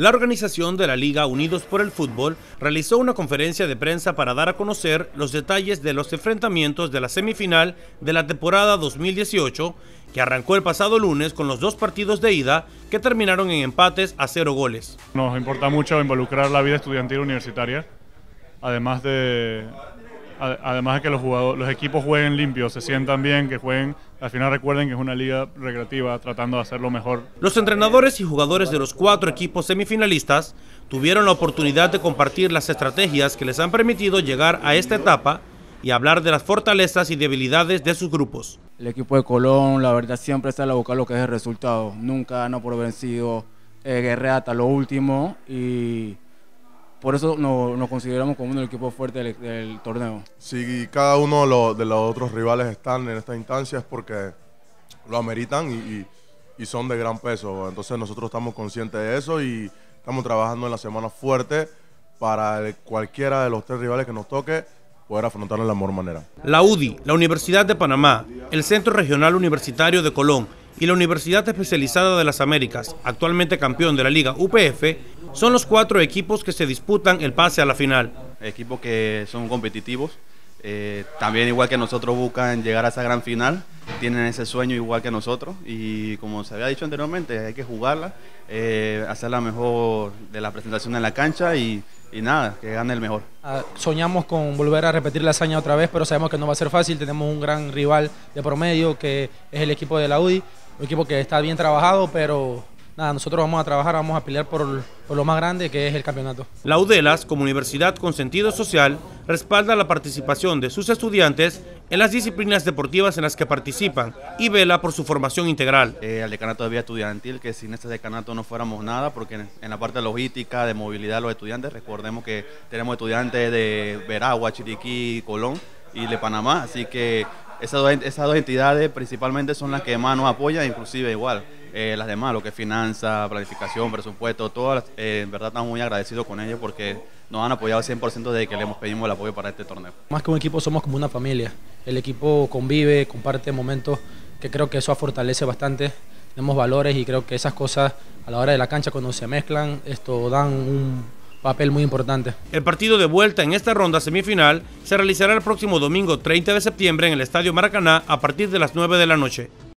La organización de la Liga Unidos por el Fútbol realizó una conferencia de prensa para dar a conocer los detalles de los enfrentamientos de la semifinal de la temporada 2018, que arrancó el pasado lunes con los dos partidos de ida que terminaron en empates a cero goles. Nos importa mucho involucrar la vida estudiantil universitaria, además de, además de que los, jugadores, los equipos jueguen limpios, se sientan bien, que jueguen, al final recuerden que es una liga recreativa tratando de hacerlo mejor. Los entrenadores y jugadores de los cuatro equipos semifinalistas tuvieron la oportunidad de compartir las estrategias que les han permitido llegar a esta etapa y hablar de las fortalezas y debilidades de sus grupos. El equipo de Colón, la verdad, siempre está a la de lo que es el resultado. Nunca no por vencido, eh, guerrea hasta lo último y por eso nos, consideramos como uno del equipo fuerte del, torneo. Si cada uno de los, otros rivales están en esta instancia... es porque lo ameritan y, son de gran peso. Entonces nosotros estamos conscientes de eso y estamos trabajando en la semana fuerte para cualquiera de los tres rivales que nos toque poder afrontar de la mejor manera. La UDI, la Universidad de Panamá, el Centro Regional Universitario de Colón y la Universidad Especializada de las Américas, actualmente campeón de la Liga UPF, son los cuatro equipos que se disputan el pase a la final. Equipos que son competitivos, eh, también igual que nosotros buscan llegar a esa gran final, tienen ese sueño igual que nosotros y como se había dicho anteriormente, hay que jugarla, eh, hacer la mejor de la presentación en la cancha y, nada, que gane el mejor. Ah, soñamos con volver a repetir la hazaña otra vez, pero sabemos que no va a ser fácil, tenemos un gran rival de promedio que es el equipo de la UDI, un equipo que está bien trabajado, pero nosotros vamos a trabajar, vamos a pelear por, lo más grande que es el campeonato. La UDELAS, como universidad con sentido social, respalda la participación de sus estudiantes en las disciplinas deportivas en las que participan y vela por su formación integral. El eh, al decanato de vía estudiantil, que sin este decanato no fuéramos nada, porque en, la parte logística, de movilidad de los estudiantes, recordemos que tenemos estudiantes de Veragua, Chiriquí, Colón y de Panamá, así que esas dos, esas dos entidades principalmente son las que más nos apoyan, inclusive igual. Eh, las demás, lo que es finanzas, planificación, presupuesto, todas, eh, en verdad estamos muy agradecidos con ellos porque nos han apoyado al 100% desde que le hemos pedido el apoyo para este torneo. Más que un equipo, somos como una familia. El equipo convive, comparte momentos que creo que eso fortalece bastante. Tenemos valores y creo que esas cosas a la hora de la cancha cuando se mezclan, esto dan un papel muy importante. El partido de vuelta en esta ronda semifinal se realizará el próximo domingo 30 de septiembre en el Estadio Maracaná a partir de las 9 de la noche.